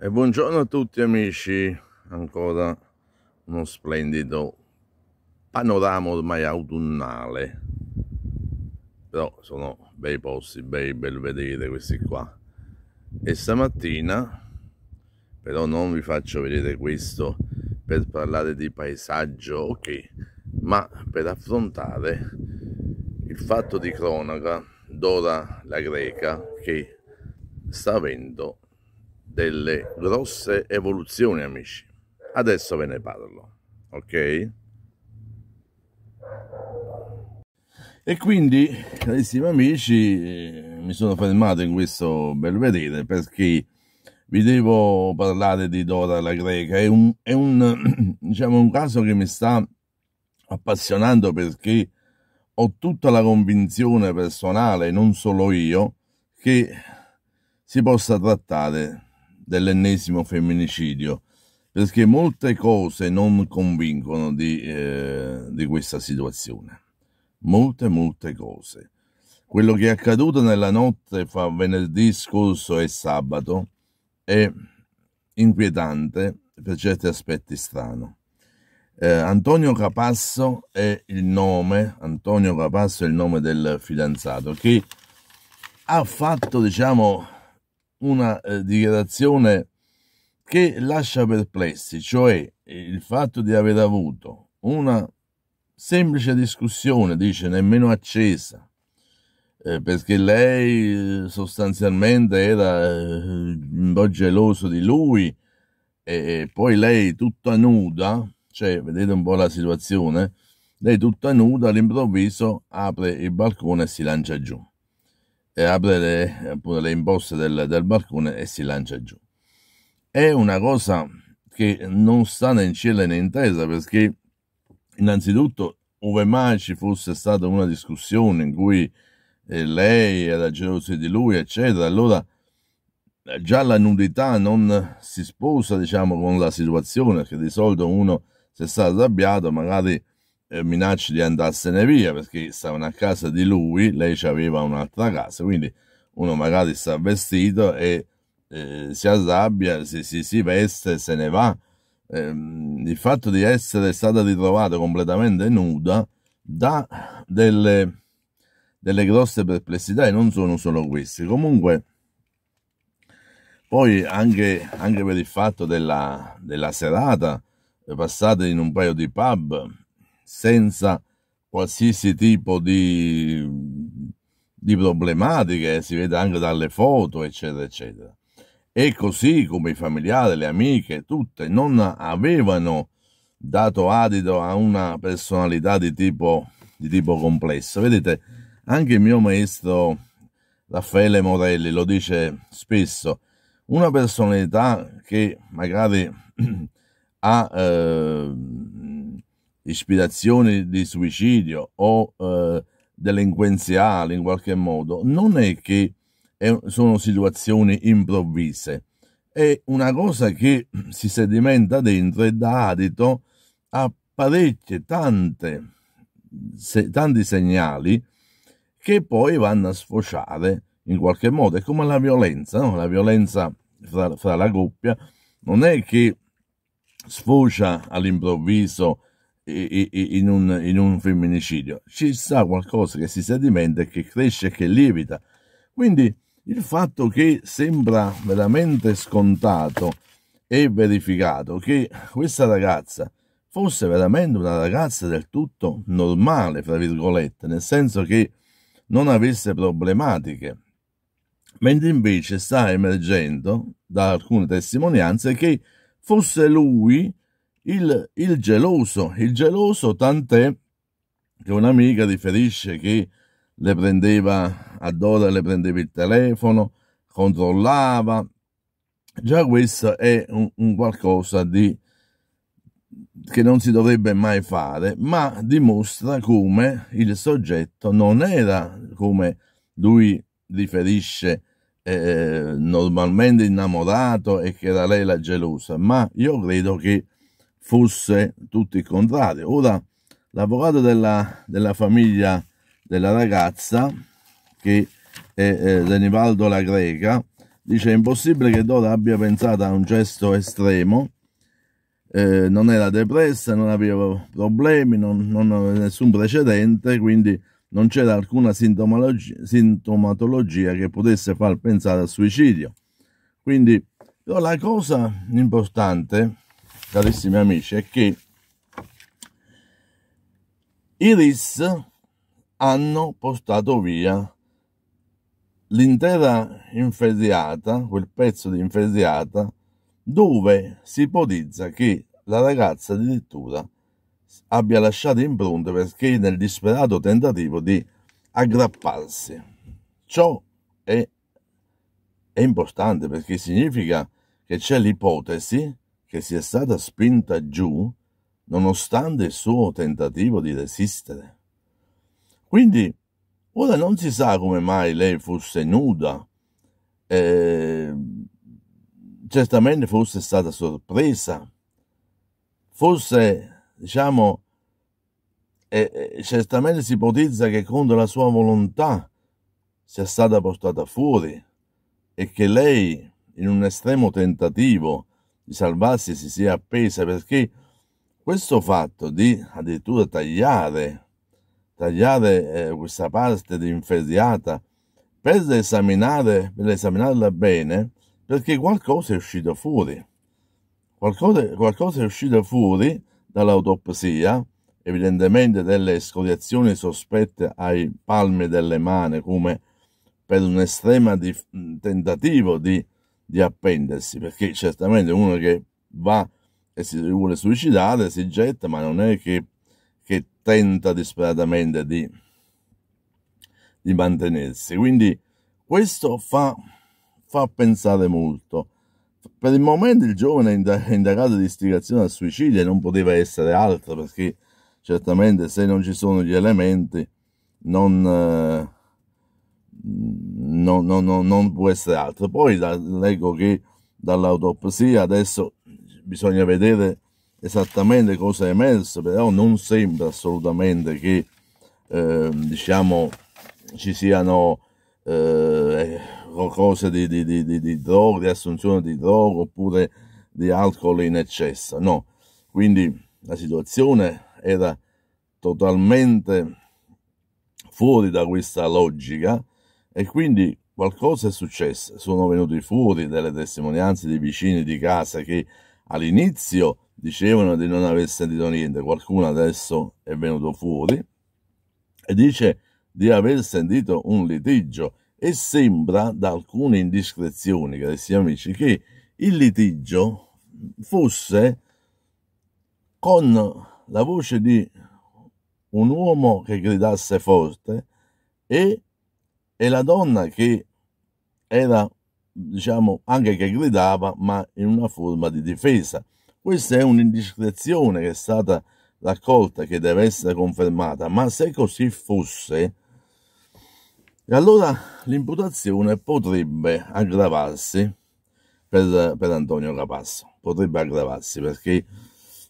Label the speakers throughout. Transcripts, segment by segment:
Speaker 1: E buongiorno a tutti amici, ancora uno splendido panorama ormai autunnale. Però sono bei posti, bei belvedere questi qua. E stamattina, però non vi faccio vedere questo per parlare di paesaggio, ok, ma per affrontare il fatto di cronaca d'ora la greca che sta avendo delle grosse evoluzioni, amici. Adesso ve ne parlo, ok? E quindi, carissimi amici, eh, mi sono fermato in questo belvedere perché vi devo parlare di Dora la greca. È un, è un, diciamo, un caso che mi sta appassionando perché ho tutta la convinzione personale, non solo io, che si possa trattare dell'ennesimo femminicidio, perché molte cose non convincono di, eh, di questa situazione. Molte, molte cose. Quello che è accaduto nella notte fra venerdì scorso e sabato è inquietante, per certi aspetti strano. Eh, Antonio Capasso è il nome, Antonio Capasso è il nome del fidanzato che ha fatto, diciamo, una eh, dichiarazione che lascia perplessi, cioè il fatto di aver avuto una semplice discussione, dice nemmeno accesa, eh, perché lei eh, sostanzialmente era eh, un po' geloso di lui e poi lei tutta nuda, cioè vedete un po' la situazione, lei tutta nuda all'improvviso apre il balcone e si lancia giù. Eh, apre le, appunto, le imposte del, del, barcone e si lancia giù. È una cosa che non sta né in cielo né in terra perché innanzitutto ove mai ci fosse stata una discussione in cui eh, lei era gelosa di lui eccetera allora eh, già la nudità non si sposa diciamo con la situazione perché di solito uno se sta arrabbiato magari eh, minacci di andarsene via perché stavano a casa di lui, lei aveva un'altra casa, quindi uno magari sta vestito e eh, si arrabbia, si, si, si veste, se ne va. Eh, il fatto di essere stata ritrovata completamente nuda dà delle, delle grosse perplessità e non sono solo queste. Comunque, poi anche, anche per il fatto della, della serata eh, passata in un paio di pub senza qualsiasi tipo di, di problematiche, si vede anche dalle foto, eccetera, eccetera. E così come i familiari, le amiche, tutte non avevano dato adito a una personalità di tipo, di tipo complesso. Vedete, anche il mio maestro Raffaele Morelli lo dice spesso, una personalità che magari ha eh, ispirazioni di suicidio o eh, delinquenziali in qualche modo, non è che è, sono situazioni improvvise, è una cosa che si sedimenta dentro e dà adito a parecchie, tante, se, tanti segnali che poi vanno a sfociare in qualche modo. È come la violenza, no? la violenza fra, fra la coppia non è che sfocia all'improvviso in un, in un femminicidio, ci sta qualcosa che si sedimenta e che cresce e che lievita. Quindi il fatto che sembra veramente scontato e verificato che questa ragazza fosse veramente una ragazza del tutto normale, fra virgolette, nel senso che non avesse problematiche, mentre invece sta emergendo da alcune testimonianze che fosse lui il, il geloso, il geloso tant'è che un'amica riferisce che le prendeva ad ora, le prendeva il telefono, controllava. Già questo è un, un qualcosa di, che non si dovrebbe mai fare, ma dimostra come il soggetto non era come lui riferisce eh, eh, normalmente innamorato e che era lei la gelosa, ma io credo che fosse tutto il contrario. Ora, l'avvocato della, della, famiglia della ragazza, che è eh, Renivaldo La Greca, dice è impossibile che Dora abbia pensato a un gesto estremo, eh, non era depressa, non aveva problemi, non, non, aveva nessun precedente, quindi non c'era alcuna sintomatologia, sintomatologia che potesse far pensare al suicidio. Quindi, però la cosa importante carissimi amici, è che i RIS hanno portato via l'intera inferriata, quel pezzo di inferriata, dove si ipotizza che la ragazza addirittura abbia lasciato impronte perché nel disperato tentativo di aggrapparsi. Ciò è, è importante perché significa che c'è l'ipotesi che sia stata spinta giù nonostante il suo tentativo di resistere. Quindi ora non si sa come mai lei fosse nuda, eh, certamente fosse stata sorpresa, forse diciamo eh, certamente si ipotizza che contro la sua volontà sia stata portata fuori e che lei in un estremo tentativo di salvarsi si sia appesa perché questo fatto di addirittura tagliare, tagliare eh, questa parte di inferriata per esaminare, per esaminarla bene perché qualcosa è uscito fuori. Qualcosa, qualcosa è uscito fuori dall'autopsia, evidentemente delle scoriazioni sospette ai palmi delle mani come per un estremo tentativo di di appendersi, perché certamente uno che va e si vuole suicidare si getta, ma non è che, che tenta disperatamente di, di, mantenersi. Quindi questo fa, fa, pensare molto. Per il momento il giovane è indagato di istigazione al suicidio e non poteva essere altro perché certamente se non ci sono gli elementi non, eh, non, non, non, non può essere altro. Poi da, leggo che dall'autopsia adesso bisogna vedere esattamente cosa è emerso, però non sembra assolutamente che eh, diciamo ci siano eh, eh cose di, di, di, di droga, di assunzione di droga oppure di alcol in eccesso, no. Quindi la situazione era totalmente fuori da questa logica e quindi qualcosa è successo, sono venuti fuori delle testimonianze dei vicini di casa che all'inizio dicevano di non aver sentito niente, qualcuno adesso è venuto fuori e dice di aver sentito un litigio e sembra da alcune indiscrezioni, carissimi amici, che il litigio fosse con la voce di un uomo che gridasse forte e e la donna che era, diciamo, anche che gridava, ma in una forma di difesa. Questa è un'indiscrezione che è stata raccolta, che deve essere confermata, ma se così fosse, allora l'imputazione potrebbe aggravarsi per, per Antonio Capasso, potrebbe aggravarsi perché,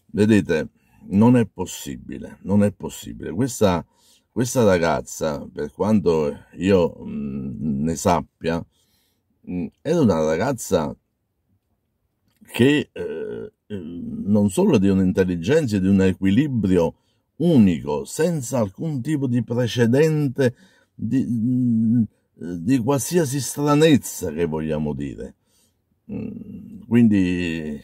Speaker 1: vedete, non è possibile, non è possibile. Questa questa ragazza, per quanto io mh, mm, ne sappia, mh, mm, era una ragazza che eh, eh, non solo di un'intelligenza e di un equilibrio unico, senza alcun tipo di precedente di, mm, di qualsiasi stranezza che vogliamo dire. Quindi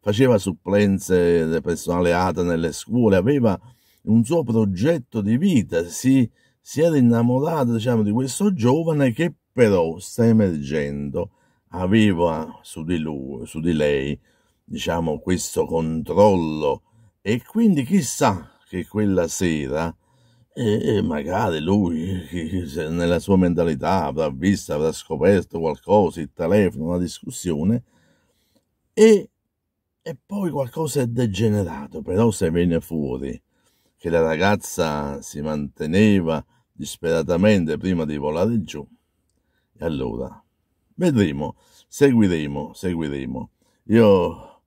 Speaker 1: faceva supplenze del personale ATA nelle scuole, aveva un suo progetto di vita, si, si era innamorato diciamo, di questo giovane che però sta emergendo, aveva su di, lui, su di lei diciamo, questo controllo e quindi chissà che quella sera e magari lui nella sua mentalità avrà visto, avrà scoperto qualcosa, il telefono, una discussione e, e poi qualcosa è degenerato, però se viene fuori che la ragazza si manteneva disperatamente prima di volare giù. E allora, vedremo, seguiremo, seguiremo. Io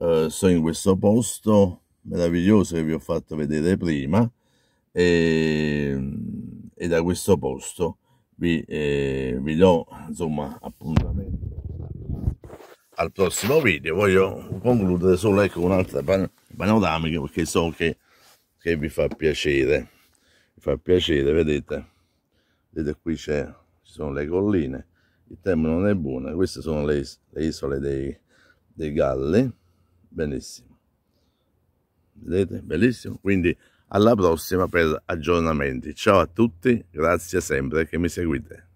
Speaker 1: eh, sono in questo posto meraviglioso che vi ho fatto vedere prima e, e da questo posto vi, eh, vi do insomma appuntamento al prossimo video voglio concludere solo ecco un'altra panoramica perché so che che vi fa piacere vi fa piacere vedete vedete qui c'è ci sono le colline il tempo non è buono queste sono le, le isole dei, dei galli benissimo vedete bellissimo quindi alla prossima per aggiornamenti ciao a tutti grazie sempre che mi seguite